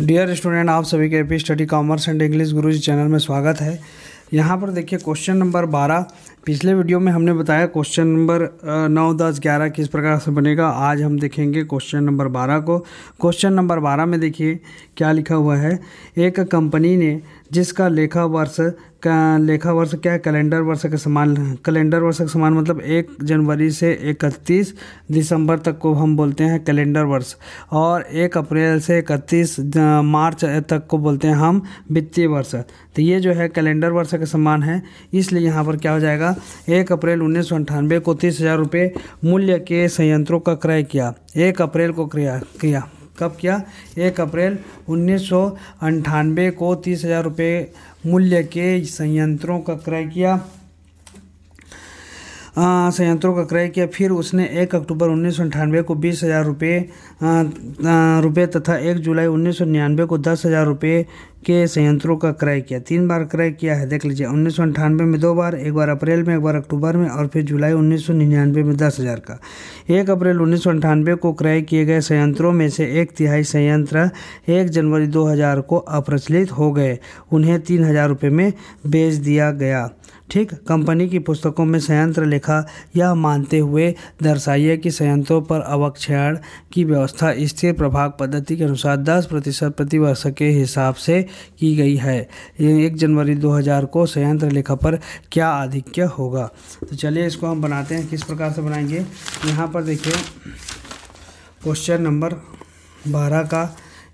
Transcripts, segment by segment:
dear student आप सभी के AP study commerce and English गुरुजी चैनल में स्वागत है यहाँ पर देखिए क्वेश्चन नंबर बारह पिछले वीडियो में हमने बताया क्वेश्चन नंबर नौ दस ग्यारह किस प्रकार से बनेगा आज हम देखेंगे क्वेश्चन नंबर बारह को क्वेश्चन नंबर बारह में देखिए क्या लिखा हुआ है एक कंपनी ने जिसका लेखा वर्ष का लेखा वर्ष क्या है कैलेंडर वर्ष के समान कैलेंडर वर्ष के समान मतलब एक जनवरी से इकतीस दिसंबर तक को हम बोलते हैं कैलेंडर वर्ष और एक अप्रैल से इकतीस मार्च तक को बोलते हैं हम वित्तीय वर्ष तो ये जो है कैलेंडर वर्ष के समान है इसलिए यहाँ पर क्या हो जाएगा एक अप्रैल उन्नीस को तीस हज़ार मूल्य के संयंत्रों का क्रय किया एक अप्रैल को क्रय किया कब किया एक अप्रैल उन्नीस को तीस हज़ार रुपये मूल्य के संयंत्रों का क्रय किया हाँ, संयंत्रों का क्रय किया फिर उसने एक अक्टूबर उन्नीस को बीस हज़ार रुपये रुपये तथा एक जुलाई उन्नीस को दस हज़ार रुपये के संयंत्रों का क्रय किया तीन बार क्रय किया है देख लीजिए उन्नीस में दो बार एक बार अप्रैल में एक बार अक्टूबर में और फिर जुलाई उन्नीस में दस हज़ार का एक अप्रैल उन्नीस को क्रय किए गए संयंत्रों में से एक तिहाई संयंत्र एक जनवरी दो को अप्रचलित हो गए उन्हें तीन हज़ार रुपये में बेच दिया गया ठीक कंपनी की पुस्तकों में संयंत्र लिखा यह मानते हुए दर्शाइए कि संयंत्रों पर अवक्षयण की व्यवस्था स्थिर प्रभाग पद्धति के अनुसार 10 प्रतिशत प्रतिवर्ष के हिसाब से की गई है एक जनवरी 2000 को संयंत्र लेखा पर क्या आधिक्य होगा तो चलिए इसको हम बनाते हैं किस प्रकार से बनाएंगे यहाँ पर देखिए क्वेश्चन नंबर बारह का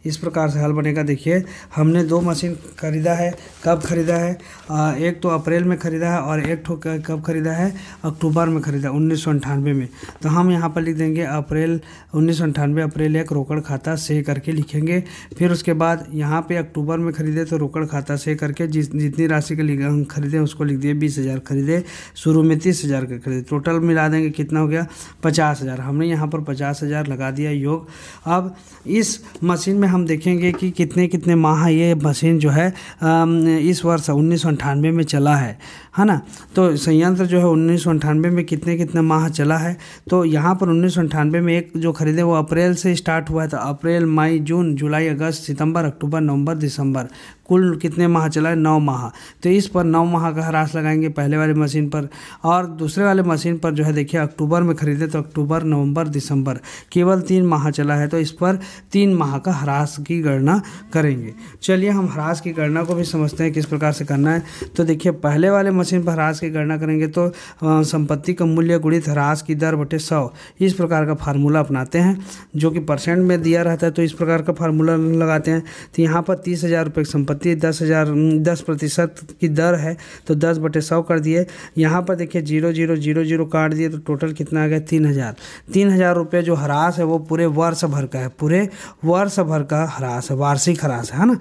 इस प्रकार से हल बनेगा देखिए हमने दो मशीन खरीदा है कब खरीदा है आ, एक तो अप्रैल में खरीदा है और एक तो कब खरीदा है अक्टूबर में खरीदा उन्नीस में तो हम यहाँ पर लिख देंगे अप्रैल उन्नीस अप्रैल एक रोकड़ खाता से करके लिखेंगे फिर उसके बाद यहाँ पे अक्टूबर में खरीदे तो रोकड़ खाता से करके जिस जितनी राशि के लिए खरीदे उसको लिख दिए बीस हज़ार खरीदे शुरू में तीस हज़ार के खरीदे टोटल मिला देंगे कितना हो गया पचास हज़ार हमने यहाँ पर पचास हज़ार लगा दिया योग अब इस मशीन में हम देखेंगे कि कितने कितने माह ये मशीन जो है इस वर्ष उन्नीस में चला है है ना तो संयंत्र जो है उन्नीस में कितने कितने माह चला है तो यहाँ पर उन्नीस में एक जो खरीदे वो अप्रैल से स्टार्ट हुआ था तो अप्रैल मई जून जुलाई अगस्त सितंबर अक्टूबर नवंबर दिसंबर कुल कितने माह चला है नौ माह तो इस पर नौ माह का ह्रास लगाएंगे पहले वाले मशीन पर और दूसरे वाले मशीन पर जो है देखिए अक्टूबर में खरीदे तो अक्टूबर नवंबर दिसंबर केवल तीन माह चला है तो इस पर तीन माह का ह्रास की गणना करेंगे चलिए हम ह्रास की गणना को भी समझते हैं किस प्रकार से करना है तो देखिए पहले वाले मशीन पर ह्रास की गणना करेंगे तो संपत्ति का मूल्य गुणित ह्रास की दर बटे सौ इस प्रकार का फार्मूला अपनाते हैं जो कि परसेंट में दिया रहता है तो इस प्रकार का फार्मूला लगाते हैं तो यहाँ पर तीस हज़ार रुपये की संपत्ति दस हज़ार दस प्रतिशत की दर है तो दस बटे सौ कर दिए यहाँ पर देखिए जीरो जीरो जीरो जीरो काट दिए तो टोटल कितना आ गया तीन हज़ार तीन हज़ार रुपये जो ह्रास है वो पूरे वर्ष भर का है पूरे वर्ष भर का ह्रास है वार्षिक ह्रास है ना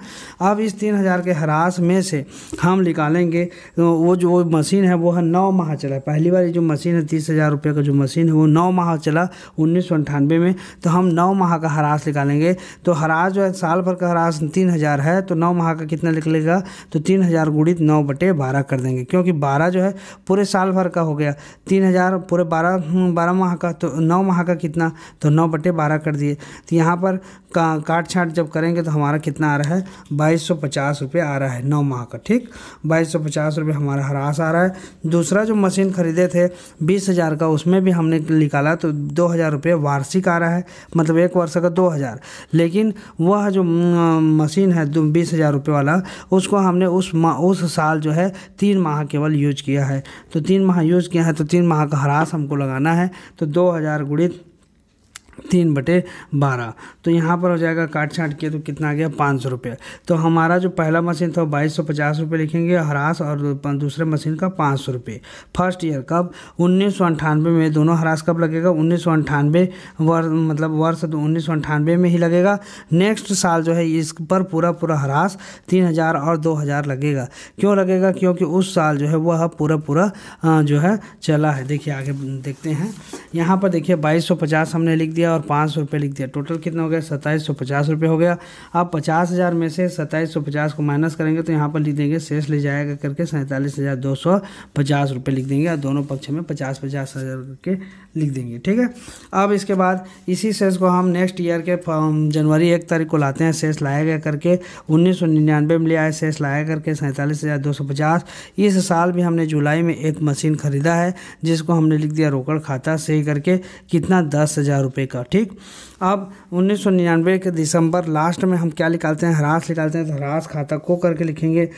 अब इस तीन हज़ार के ह्रास में से हम निकालेंगे तो वो जो वो मशीन है वो है नौ माह चला पहली बार जो मशीन है तीस हज़ार रुपये का जो मशीन है वो नौ माह चला उन्नीस सौ अंठानवे में तो हम नौ माह का हरास निकालेंगे तो हरास जो है साल भर का हरास तीन हज़ार है तो नौ माह का कितना निकलेगा तो तीन हज़ार गुणित नौ बटे बारह कर देंगे क्योंकि बारह जो है पूरे साल भर का हो गया तीन हज़ार पूरे बारह हम्म, बारह माह का तो नौ माह का कितना तो नौ बटे बारह कर दिए तो यहाँ पर का, काट छाट जब करेंगे तो हमारा कितना आ रहा है बाईस सौ पचास रुपये आ रहा है नौ माह का ठीक बाईस सौ पचास रुपये हमारा हरा पचास आ रहा है दूसरा जो मशीन ख़रीदे थे बीस हज़ार का उसमें भी हमने निकाला तो दो हज़ार रुपये वार्षिक आ रहा है मतलब एक वर्ष का दो हज़ार लेकिन वह जो मशीन है बीस हज़ार रुपये वाला उसको हमने उस उस साल जो है तीन माह केवल यूज किया है तो तीन माह यूज़ किया है तो तीन माह का ह्रास हमको लगाना है तो दो हज़ार गुणित तीन बटे बारह तो यहाँ पर हो जाएगा काट छाट किया तो कितना आ गया पाँच सौ रुपये तो हमारा जो पहला मशीन था बाईस सौ पचास रुपये लिखेंगे हरास और दूसरे मशीन का पाँच सौ रुपये फर्स्ट ईयर कब उन्नीस सौ अंठानवे में दोनों हरास कब लगेगा उन्नीस सौ अंठानवे वर्ष मतलब वर्ष तो उन्नीस सौ अंठानवे में ही लगेगा नेक्स्ट साल जो है इस पर पूरा पूरा हरास तीन हज़ार और दो हज़ार लगेगा क्यों लगेगा क्योंकि उस साल जो है वह पूरा पूरा जो है चला है देखिए आगे देखते हैं यहाँ पर देखिए बाईस सौ पचास हमने लिख दिया दिया और पाँच सौ रुपये लिख दिया टोटल कितना हो गया सत्ताईस सौ पचास रुपये हो गया आप पचास हज़ार में से सत्ताईस सौ पचास को माइनस करेंगे तो यहाँ पर लिख देंगे शेष ले जाएगा करके सैंतालीस हज़ार दो सौ पचास रुपये लिख देंगे और दोनों पक्ष में पचास पचास हज़ार करके लिख देंगे ठीक है अब इसके बाद इसी शेष को हम नेक्स्ट ईयर के जनवरी एक तारीख को लाते हैं शेष लाया गया करके उन्नीस सौ निन्यानवे में ले आए शेष लाया करके सैंतालीस हज़ार दो सौ पचास इस साल भी हमने जुलाई में एक मशीन खरीदा है जिसको हमने लिख दिया रोकड़ खाता सही करके कितना दस हज़ार रुपये का ठीक अब 1999 के दिसंबर लास्ट में हम क्या निकालते हैं ह्रास निकालते हैं तो ह्रास खाता को करके लिखेंगे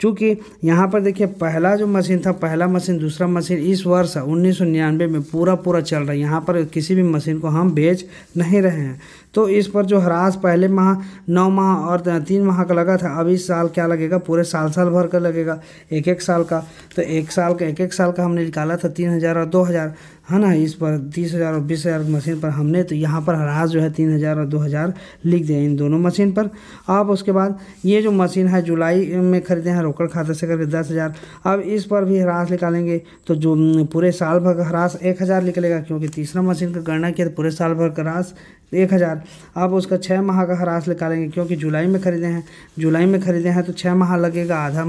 चूँकि यहाँ पर देखिए पहला जो मशीन था पहला मशीन दूसरा मशीन इस वर्ष उन्नीस में पूरा पूरा चल रहा है यहाँ पर किसी भी मशीन को हम बेच नहीं रहे हैं तो इस पर जो ह्रास पहले माह नौ माह और तीन माह का लगा था अब इस साल क्या लगेगा पूरे साल साल भर का लगेगा एक एक साल का तो एक साल का एक एक साल का हमने निकाला था तीन हज़ार और दो हज़ार है ना इस पर तीस हज़ार और बीस हज़ार मशीन पर हमने तो यहाँ पर ह्रास जो है तीन हज़ार और दो हज़ार लिख दिया इन दोनों मशीन पर अब उसके बाद ये जो मशीन है जुलाई में खरीदे हैं रोकड़ खाते से करके दस हज़ार अब इस पर भी ह्रास निकालेंगे तो जो पूरे साल भर का ह्रास एक हज़ार निकलेगा क्योंकि तीसरा मशीन का गणना किया तो पूरे साल भर का ह्रास एक हज़ार आप उसका छः माह का हरास निकालेंगे क्योंकि जुलाई में ख़रीदे हैं जुलाई में ख़रीदे हैं तो छः माह लगेगा आधा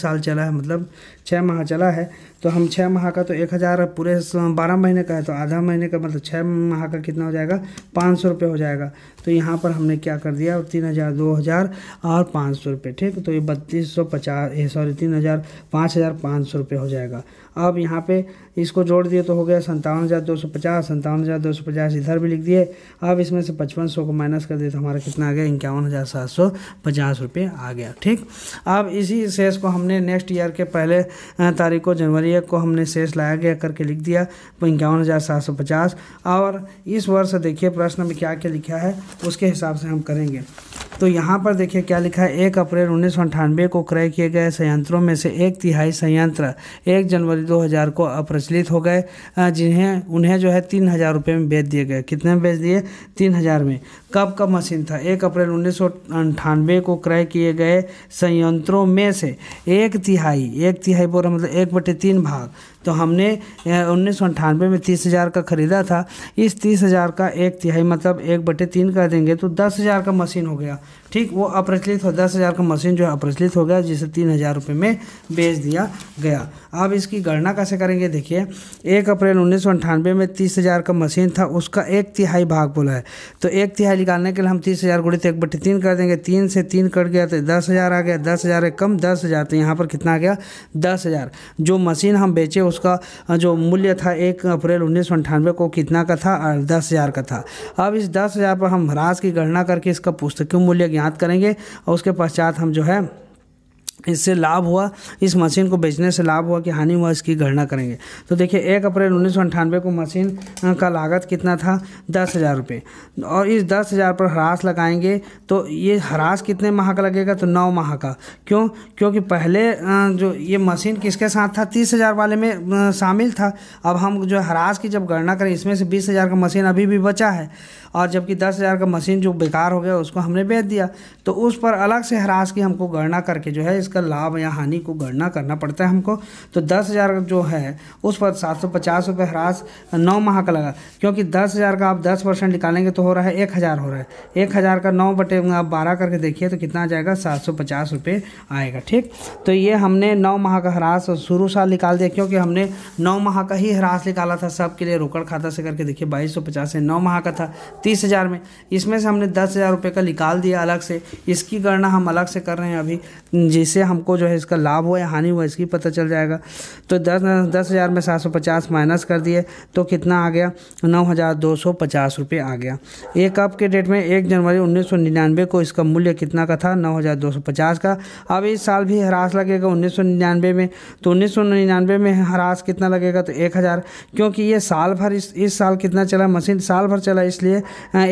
साल चला है मतलब छः माह चला है तो हम छः माह का तो एक हज़ार पूरे बारह महीने का है तो आधा महीने का मतलब छः माह का कितना हो जाएगा पाँच सौ रुपये हो जाएगा तो यहाँ पर हमने क्या कर दिया तीन हज़ार दो हज़ार और पाँच सौ रुपये ठीक तो ये बत्तीस सौ पचास सॉरी तीन हज़ार पाँच हज़ार पाँच सौ रुपये हो जाएगा अब यहाँ पे इसको जोड़ दिए तो हो गया संतावन हज़ार दो सौ पचास संतावन हज़ार दो सौ पचास इधर भी लिख दिए अब इसमें से पचपन सौ को माइनस कर दिए तो हमारा कितना आ गया इक्यावन हज़ार सात सौ पचास रुपये आ गया ठीक अब इसी शेष को हमने नेक्स्ट ईयर के पहले तारीख को जनवरी एक को हमने शेष लाया गया करके लिख दिया तो इक्यावन हज़ार सात सौ पचास और इस वर्ष देखिए प्रश्न में क्या क्या लिखा है उसके हिसाब से हम करेंगे तो यहाँ पर देखिए क्या लिखा है एक अप्रैल उन्नीस को क्रय किए गए संयंत्रों में से एक तिहाई संयंत्र एक जनवरी 2000 को अप्रचलित हो गए जिन्हें उन्हें जो है तीन हज़ार रुपये में बेच दिए गए कितने में बेच दिए तीन हज़ार में कब का मशीन था एक अप्रैल उन्नीस को क्रय किए गए संयंत्रों में से एक तिहाई एक तिहाई बोरा मतलब एक बटे तीन भाग तो हमने उन्नीस में तीस हज़ार का ख़रीदा था इस तीस हज़ार का एक तिहाई मतलब एक बटे तीन कर देंगे तो दस हज़ार का मशीन हो गया ठीक वो अप्रचलित हो दस हज़ार का मशीन जो है अप्रचलित हो गया जिसे तीन हज़ार रुपये में बेच दिया गया अब इसकी गणना कैसे करेंगे देखिए एक अप्रैल उन्नीस सौ अंठानवे में तीस हज़ार का मशीन था उसका एक तिहाई भाग बोला है तो एक तिहाई निकालने के लिए हम तीस हज़ार गुड़ित एक बटे तीन कर देंगे तीन से तीन कट गया तो दस हज़ार आ गया दस हज़ार कम दस हज़ार तो यहाँ पर कितना आ गया दस हज़ार जो मशीन हम बेचे उसका जो मूल्य था एक अप्रैल उन्नीस सौ अंठानवे को कितना का था और दस हज़ार का था अब इस दस हज़ार पर हम ह्रास की गणना करके इसका पुस्तकीय मूल्य याद करेंगे और उसके पश्चात हम जो है इससे लाभ हुआ इस मशीन को बेचने से लाभ हुआ कि हानि हुआ इसकी गणना करेंगे तो देखिए एक अप्रैल उन्नीस को मशीन का लागत कितना था दस हज़ार रुपये और इस दस हज़ार पर ह्रास लगाएंगे तो ये ह्रास कितने माह का लगेगा तो नौ माह का क्यों क्योंकि पहले जो ये मशीन किसके साथ था तीस हज़ार वाले में शामिल था अब हम जो ह्रास की जब गणना करें इसमें से बीस हज़ार का मशीन अभी भी बचा है और जबकि दस हज़ार का मशीन जो बेकार हो गया उसको हमने बेच दिया तो उस पर अलग से ह्रास की हमको गणना करके जो है इस इसका लाभ या हानि को गणना करना पड़ता है हमको तो दस हज़ार जो है उस पर सात सौ पचास रुपये ह्रास नौ माह का लगा क्योंकि दस हज़ार का आप दस परसेंट निकालेंगे तो हो रहा है एक हज़ार हो रहा है एक हज़ार का नौ बटे आप बारह करके देखिए तो कितना आ जाएगा सात सौ पचास रुपये आएगा ठीक तो ये हमने नौ माह का ह्रास शुरू साल निकाल दिया क्योंकि हमने नौ माह का ही ह्रास निकाला था सब के लिए रोकड़ खाता से करके देखिए बाईस सौ पचास से नौ माह का था तीस हज़ार में इसमें से हमने दस हज़ार रुपये का निकाल दिया अलग से इसकी गणना हम अलग से कर रहे हैं अभी जिसे इससे हमको जो है इसका लाभ हुआ या हानि हुआ इसकी पता चल जाएगा तो दस दस हज़ार में सात सौ पचास माइनस कर दिए तो कितना आ गया नौ हज़ार दो सौ पचास रुपये आ गया एक अब के डेट में एक जनवरी उन्नीस सौ निन्यानवे को इसका मूल्य कितना का था नौ हज़ार दो सौ पचास का अब इस साल भी ह्रास लगेगा उन्नीस सौ निन्यानवे में तो उन्नीस सौ निन्यानवे में ह्रास कितना लगेगा तो एक हज़ार क्योंकि ये साल भर इस इस साल कितना चला मशीन साल भर चला इसलिए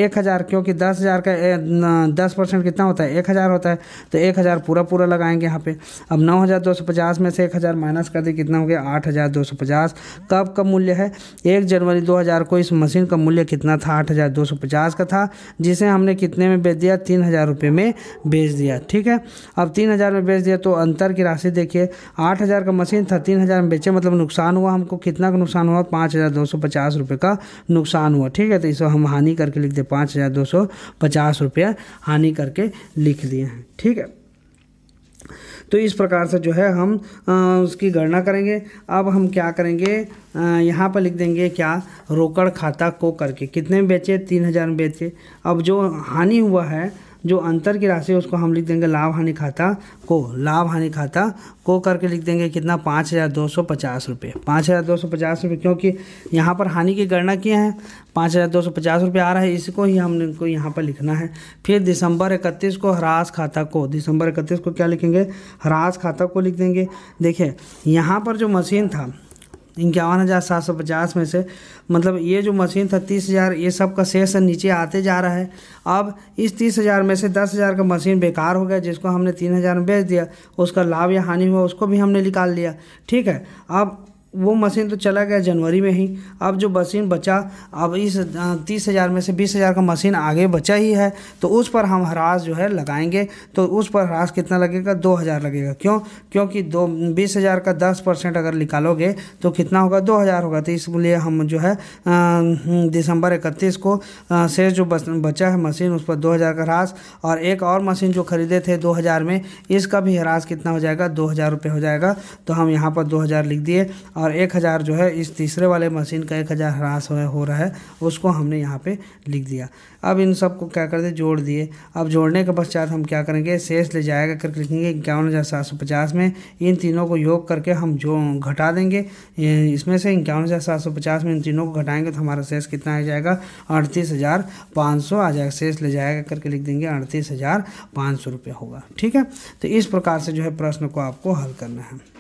एक हज़ार क्योंकि दस हज़ार का दस परसेंट कितना होता है एक हज़ार होता है तो एक हज़ार पूरा पूरा लगाएंगे हम यहाँ पे अब नौ हज़ार दो सौ पचास में से एक हज़ार माइनस कर दे कितना हो गया आठ हज़ार दो सौ पचास कब का मूल्य है एक जनवरी दो हज़ार को इस मशीन का मूल्य कितना था आठ हज़ार दो सौ पचास का था जिसे हमने कितने में बेच दिया तीन हज़ार रुपये में बेच दिया ठीक है अब तीन हज़ार में बेच दिया तो अंतर की राशि देखिए आठ हज़ार का मशीन था तीन हज़ार में बेचे मतलब नुकसान हुआ हमको कितना का नुकसान हुआ पाँच हज़ार दो सौ पचास रुपये का नुकसान हुआ ठीक है तो इसको हम हानि करके लिख दे पाँच हज़ार दो सौ पचास रुपया हानि करके लिख दिए हैं ठीक है तो इस प्रकार से जो है हम आ, उसकी गणना करेंगे अब हम क्या करेंगे यहाँ पर लिख देंगे क्या रोकड़ खाता को करके कितने में बेचे तीन हज़ार में बेचे अब जो हानि हुआ है जो अंतर की राशि है उसको हम लिख देंगे लाभ हानि खाता को लाभ हानि खाता को करके लिख देंगे कितना पाँच हज़ार दो सौ पचास रुपये पाँच हज़ार दो सौ पचास रुपये क्योंकि यहाँ पर हानि की गणना किए हैं पाँच हज़ार दो सौ पचास रुपये आ रहा है इसको ही हमने को यहाँ पर लिखना है फिर दिसंबर इकतीस को ह्रास खाता को दिसंबर इकतीस को क्या लिखेंगे ह्रास खाता को लिख देंगे देखिए यहाँ पर जो मशीन था इक्यावन हज़ार सात सौ पचास में से मतलब ये जो मशीन था तीस हज़ार ये सब का शेष नीचे आते जा रहा है अब इस तीस हज़ार में से दस हज़ार का मशीन बेकार हो गया जिसको हमने तीन हज़ार में बेच दिया उसका लाभ या हानि हुआ उसको भी हमने निकाल लिया ठीक है अब वो मशीन तो चला गया जनवरी में ही अब जो मशीन बचा अब इस तीस हज़ार में से बीस हज़ार का मशीन आगे बचा ही है तो उस पर हम ह्रास जो है लगाएंगे तो उस पर ह्रास कितना लगेगा दो हज़ार लगेगा क्यों क्योंकि दो बीस हज़ार का दस परसेंट अगर निकालोगे तो कितना होगा दो हज़ार होगा तो इसलिए हम जो है दिसंबर इकतीस को से जो बचा है मशीन उस पर दो हज़ार का ह्रास और एक और मशीन जो खरीदे थे दो हज़ार में इसका भी ह्रास कितना हो जाएगा दो हज़ार रुपये हो जाएगा तो हम यहाँ पर दो हज़ार लिख दिए और एक हज़ार जो है इस तीसरे वाले मशीन का एक हज़ार ह्रास हो रहा है उसको हमने यहाँ पे लिख दिया अब इन सबको क्या कर दे जोड़ दिए अब जोड़ने के पश्चात हम क्या करेंगे शेष ले जाएगा करके लिखेंगे इक्यावन हज़ार सात सौ पचास में इन तीनों को योग करके हम जो घटा देंगे इसमें से इक्यावन हज़ार सात सौ पचास में इन तीनों को घटाएंगे तो हमारा शेष कितना आ जाएगा अड़तीस हज़ार पाँच सौ आ जाएगा शेष ले जाएगा करके लिख देंगे अड़तीस हज़ार पाँच सौ रुपये होगा ठीक है तो इस प्रकार से जो है प्रश्न को आपको हल करना है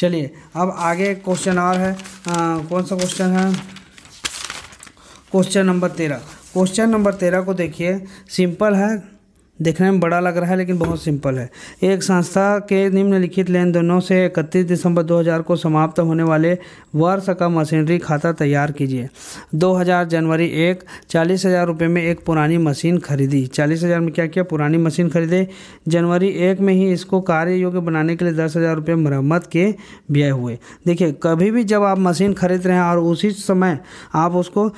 चलिए अब आगे क्वेश्चन और है आ, कौन सा क्वेश्चन है क्वेश्चन नंबर तेरह क्वेश्चन नंबर तेरह को देखिए सिंपल है देखने में बड़ा लग रहा है लेकिन बहुत सिंपल है एक संस्था के निम्नलिखित लेन देनों से 31 दिसंबर 2000 को समाप्त होने वाले वर्ष का मशीनरी खाता तैयार कीजिए 2000 जनवरी एक चालीस हज़ार रुपये में एक पुरानी मशीन खरीदी चालीस हज़ार में क्या किया पुरानी मशीन खरीदे जनवरी एक में ही इसको कार्य योग्य बनाने के लिए दस हज़ार रुपये मरम्मत के व्यय हुए देखिए कभी भी जब आप मशीन खरीद रहे हैं और उसी समय आप उसको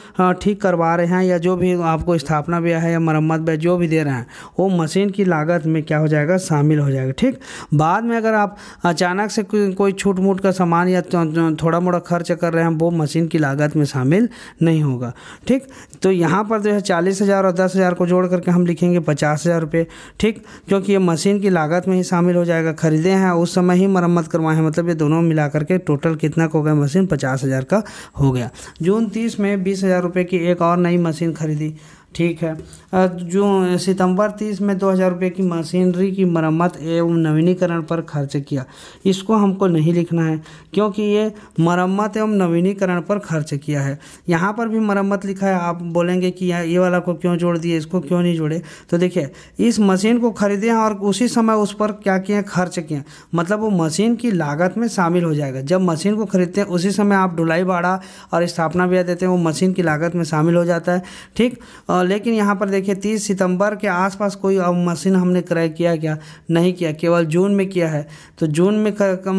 ठीक करवा रहे हैं या जो भी आपको स्थापना व्यय है या मरम्मत व्यय जो भी दे रहे हैं वो मशीन की लागत में क्या हो जाएगा शामिल हो जाएगा ठीक बाद में अगर आप अचानक से कोई छूट मूट का सामान या तो, तो, थोड़ा मोड़ा खर्च कर रहे हैं वो मशीन की लागत में शामिल नहीं होगा ठीक तो यहाँ पर जो है चालीस हज़ार और दस हज़ार को जोड़ करके हम लिखेंगे पचास हज़ार रुपये ठीक क्योंकि ये मशीन की लागत में ही शामिल हो जाएगा खरीदे हैं उस समय ही मरम्मत करवाए हैं मतलब ये दोनों मिला करके टोटल कितना का हो गया मशीन पचास हज़ार का हो गया जून तीस में बीस हज़ार रुपये की एक और नई मशीन खरीदी ठीक है जो सितंबर तीस में दो हज़ार रुपये की मशीनरी की मरम्मत एवं नवीनीकरण पर खर्च किया इसको हमको नहीं लिखना है क्योंकि ये मरम्मत एवं नवीनीकरण पर खर्च किया है यहाँ पर भी मरम्मत लिखा है आप बोलेंगे कि यहाँ ये वाला को क्यों जोड़ दिए इसको क्यों नहीं जोड़े तो देखिए इस मशीन को खरीदे और उसी समय उस पर क्या किए खर्च किए मतलब वो मशीन की लागत में शामिल हो जाएगा जब मशीन को खरीदते हैं उसी समय आप ढुलाई भाड़ा और स्थापना भी देते हैं वो मशीन की लागत में शामिल हो जाता है ठीक लेकिन यहाँ पर देखिए तीस सितंबर के आसपास कोई अब मशीन हमने क्रय किया क्या नहीं किया केवल जून में किया है तो जून में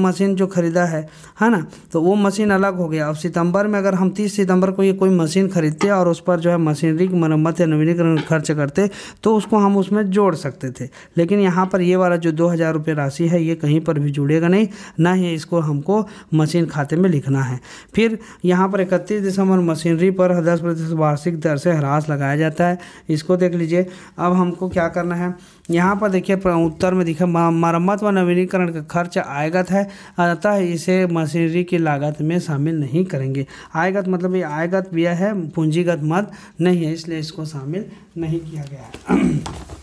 मशीन जो ख़रीदा है है ना तो वो मशीन अलग हो गया अब सितंबर में अगर हम तीस सितंबर को ये कोई मशीन खरीदते और उस पर जो है मशीनरी की मरम्मत या नवीनीकरण खर्च करते तो उसको हम उसमें जोड़ सकते थे लेकिन यहाँ पर ये वाला जो दो हज़ार रुपये राशि है ये कहीं पर भी जुड़ेगा नहीं ना ही इसको हमको मशीन खाते में लिखना है फिर यहाँ पर इकतीस दिसंबर मशीनरी पर दस प्रतिशत वार्षिक दर से ह्रास लगाया जाता है इसको इसको देख लीजिए अब हमको क्या करना है यहाँ पर देखिए उत्तर में दिखे मरम्मत व नवीनीकरण का खर्च आयगत है अतः इसे मशीनरी की लागत में शामिल नहीं करेंगे आयगत मतलब ये आयगत व्यय है पूंजीगत मत नहीं है इसलिए इसको शामिल नहीं किया गया है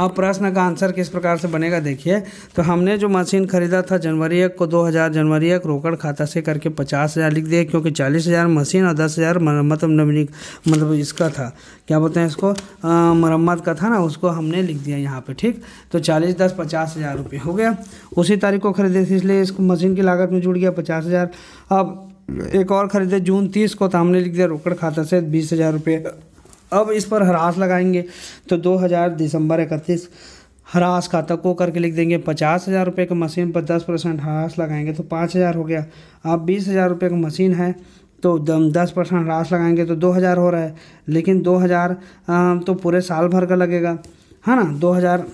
अब प्रश्न का आंसर किस प्रकार से बनेगा देखिए तो हमने जो मशीन खरीदा था जनवरी एक को दो हज़ार जनवरी एक रोकड़ खाता से करके पचास हज़ार लिख दिया क्योंकि चालीस हज़ार मशीन और दस हज़ार मरम्मत मतलब नवीनी मतलब इसका था क्या बोलते हैं इसको मरम्मत का था ना उसको हमने लिख दिया यहाँ पर ठीक तो चालीस दस पचास हज़ार रुपये हो गया उसी तारीख को खरीदे थे इसलिए इसको मशीन की लागत में जुड़ गया पचास हज़ार अब एक और खरीदे जून तीस को तो हमने लिख दिया रोकड़ खाता से बीस हज़ार रुपये अब इस पर हरास लगाएंगे तो 2000 दिसंबर इकतीस हरास का को करके लिख देंगे पचास हज़ार रुपये की मशीन पर दस परसेंट हरास लगाएंगे तो पाँच हज़ार हो गया अब बीस हज़ार रुपये की मशीन है तो दस परसेंट हरास लगाएंगे तो दो हज़ार हो रहा है लेकिन दो हज़ार तो पूरे साल भर का लगेगा है हाँ ना दो हज़ार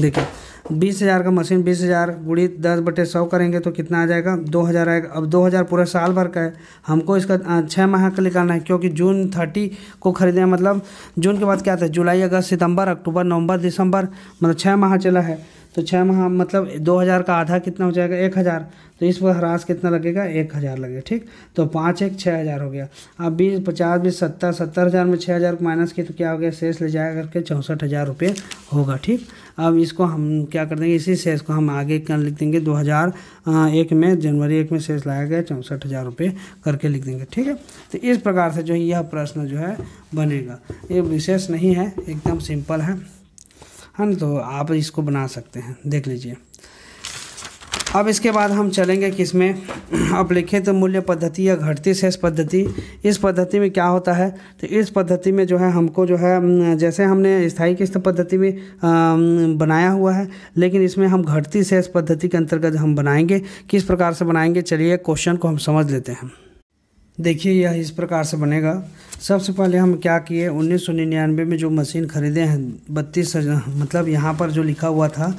देखिए बीस हज़ार का मशीन बीस हज़ार गुड़ी दस बटे सौ करेंगे तो कितना आ जाएगा दो हज़ार आएगा अब दो हज़ार पूरा साल भर का है हमको इसका छः माह का निकालना है क्योंकि जून थर्टी को खरीदना मतलब जून के बाद क्या था जुलाई अगस्त सितंबर अक्टूबर नवंबर दिसंबर मतलब छः माह चला है तो छः माह मतलब दो हज़ार का आधा कितना हो जाएगा एक हज़ार तो इस पर ह्रास कितना लगेगा एक हज़ार लगेगा ठीक तो पाँच एक छः हज़ार हो गया अब बीस पचास बीस सत्तर सत्तर हज़ार में छः हज़ार माइनस किया तो क्या हो गया शेष ले जाया करके चौंसठ हज़ार रुपये होगा ठीक अब इसको हम क्या कर देंगे इसी शेष को हम आगे कर लिख देंगे दो हज़ार एक में जनवरी एक में शेष लाया गया चौंसठ हज़ार रुपये करके लिख देंगे ठीक है तो इस प्रकार से जो है यह प्रश्न जो है बनेगा ये विशेष नहीं है एकदम सिंपल है है हाँ ना तो आप इसको बना सकते हैं देख लीजिए अब इसके बाद हम चलेंगे किस में अपलिखित तो मूल्य पद्धति या घटती शेष पद्धति इस पद्धति में क्या होता है तो इस पद्धति में जो है हमको जो है जैसे हमने स्थाई किस्त पद्धति में बनाया हुआ है लेकिन इसमें हम घटती शेष पद्धति के अंतर्गत हम बनाएंगे किस प्रकार से बनाएंगे चलिए क्वेश्चन को हम समझ लेते हैं देखिए यह इस प्रकार से बनेगा सबसे पहले हम क्या किए उन्नीस में जो मशीन ख़रीदे हैं बत्तीस मतलब यहाँ पर जो लिखा हुआ था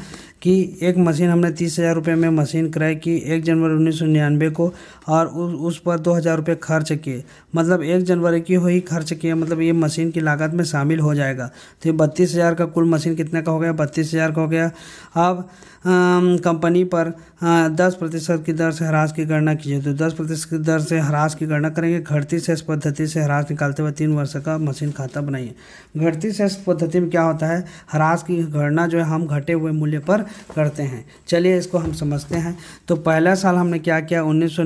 कि एक मशीन हमने तीस हज़ार रुपये में मशीन कराई की एक जनवरी उन्नीस सौ निन्यानवे को और उस उस पर दो हज़ार रुपये खर्च किए मतलब एक जनवरी की हो ही खर्च किए मतलब ये मशीन की लागत में शामिल हो जाएगा तो ये बत्तीस हज़ार का कुल मशीन कितने का हो गया बत्तीस हज़ार का हो गया अब कंपनी पर दस प्रतिशत की दर से ह्रास की गणना कीजिए तो दस प्रतिशत की दर से ह्रास की गणना करेंगे घटती शेष पद्धति से ह्रास निकालते हुए तीन वर्ष का मशीन खाता बनाइए घटती शेष पद्धति में क्या होता है ह्रास की गणना जो है हम घटे हुए मूल्य पर करते हैं चलिए इसको हम समझते हैं तो पहला साल हमने क्या किया उन्नीस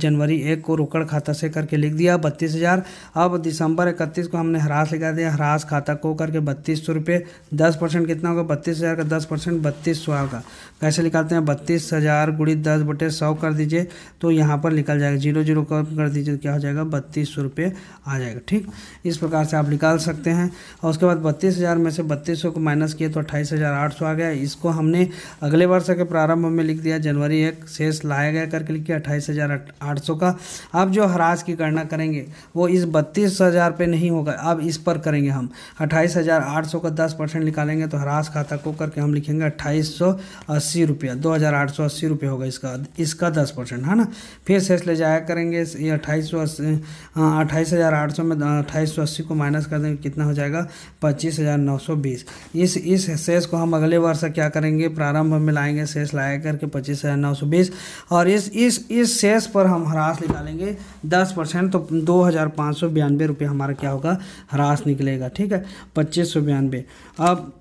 जनवरी एक को रोकड़ खाता से करके लिख दिया बत्तीस हज़ार अब दिसंबर इकतीस को हमने हरास लिखा दिया हरास खाता को करके बत्तीस सौ रुपये दस परसेंट कितना होगा बत्तीस हज़ार का दस परसेंट बत्तीस सौ का कैसे निकालते हैं बत्तीस हज़ार गुड़ी दस बटे सौ कर दीजिए तो यहाँ पर निकल जाएगा जीरो जीरो कर दीजिए तो क्या हो जाएगा बत्तीस सौ रुपये आ जाएगा ठीक इस प्रकार से आप निकाल सकते हैं और उसके बाद बत्तीस हज़ार में से बत्तीस सौ को माइनस किए तो अट्ठाईस हज़ार आठ सौ आ गया इसको हम हमने अगले वर्ष के प्रारंभ में लिख दिया जनवरी एक शेष लाया गया करके लिख के अट्ठाईस हज़ार आठ सौ का अब जो हराज की गणना करेंगे वो इस बत्तीस हज़ार पर नहीं होगा अब इस पर करेंगे हम अट्ठाईस हज़ार आठ सौ का दस परसेंट निकालेंगे तो हराज खाता को करके हम लिखेंगे अट्ठाईस सौ अस्सी रुपया दो हज़ार आठ सौ अस्सी रुपये होगा इसका इसका दस परसेंट है ना फिर शेष ले जाया करेंगे ये अट्ठाईस सौ अस्सी हाँ, अट्ठाईस हज़ार आठ सौ में हाँ, अट्ठाईस सौ अस्सी को माइनस कर देंगे कितना हो जाएगा पच्चीस हज़ार नौ सौ बीस इस इस शेष को हम अगले वर्ष क्या करेंगे करेंगे प्रारंभ में लाएंगे शेष लाया करके पच्चीस हज़ार नौ सौ बीस और इस इस इस शेष पर हम ह्रास निकालेंगे दस परसेंट तो दो हज़ार पाँच सौ बयानबे रुपये हमारा क्या होगा ह्रास निकलेगा ठीक है पच्चीस सौ बयानबे अब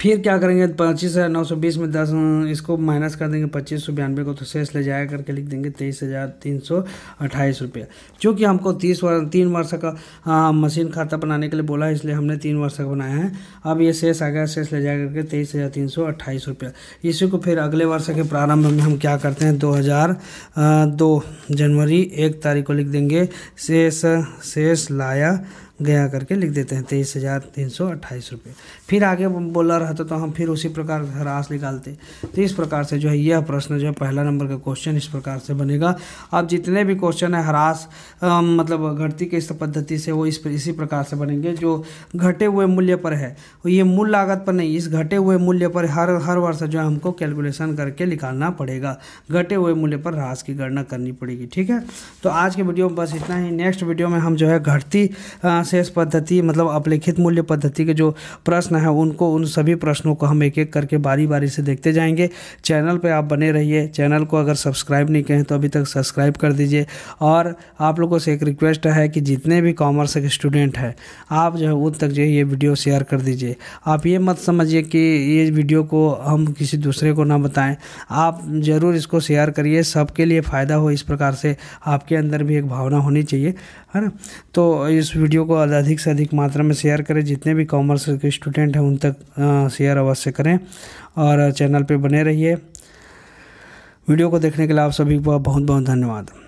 फिर क्या करेंगे पच्चीस हज़ार नौ सौ बीस में दस इसको माइनस कर देंगे पच्चीस सौ बयानवे को तो शेष ले जाया करके लिख देंगे तेईस हज़ार तीन सौ अट्ठाईस रुपये चूँकि हमको तीस वर्ष तीन वर्ष का आ, मशीन खाता बनाने के लिए बोला है इसलिए हमने तीन वर्ष का बनाया है अब ये शेष आ गया शेष ले जाया करके तेईस हज़ार तीन सौ अट्ठाईस रुपया इसी को फिर अगले वर्ष के प्रारंभ में हम क्या करते हैं दो हज़ार दो जनवरी एक तारीख को लिख देंगे शेष शेष लाया गया करके लिख देते हैं तेईस हज़ार तीन सौ अट्ठाईस रुपये फिर आगे बोला रहता तो हम फिर उसी प्रकार ह्रास निकालते तो इस प्रकार से जो है यह प्रश्न जो है पहला नंबर का क्वेश्चन इस प्रकार से बनेगा अब जितने भी क्वेश्चन है ह्रास मतलब घटती के इस पद्धति से वो इस पर, इसी प्रकार से बनेंगे जो घटे हुए मूल्य पर है ये मूल लागत पर नहीं इस घटे हुए मूल्य पर हर हर वर्ष जो है हमको कैलकुलेशन करके निकालना पड़ेगा घटे हुए मूल्य पर ह्रास की गणना करनी पड़ेगी ठीक है तो आज के वीडियो में बस इतना ही नेक्स्ट वीडियो में हम जो है घटती शेष पद्धति मतलब अपलिखित मूल्य पद्धति के जो प्रश्न हैं उनको उन सभी प्रश्नों को हम एक एक करके बारी बारी से देखते जाएंगे चैनल पर आप बने रहिए चैनल को अगर सब्सक्राइब नहीं कहें तो अभी तक सब्सक्राइब कर दीजिए और आप लोगों से एक रिक्वेस्ट है कि जितने भी कॉमर्स के स्टूडेंट हैं आप जो है उन तक जो है ये वीडियो शेयर कर दीजिए आप ये मत समझिए कि ये वीडियो को हम किसी दूसरे को ना बताएं आप ज़रूर इसको शेयर करिए सबके लिए फ़ायदा हो इस प्रकार से आपके अंदर भी एक भावना होनी चाहिए है ना तो इस वीडियो को और अधिक से अधिक मात्रा में शेयर करें जितने भी कॉमर्स के स्टूडेंट हैं उन तक शेयर अवश्य करें और चैनल पर बने रहिए वीडियो को देखने के लिए आप सभी को बहुत बहुत धन्यवाद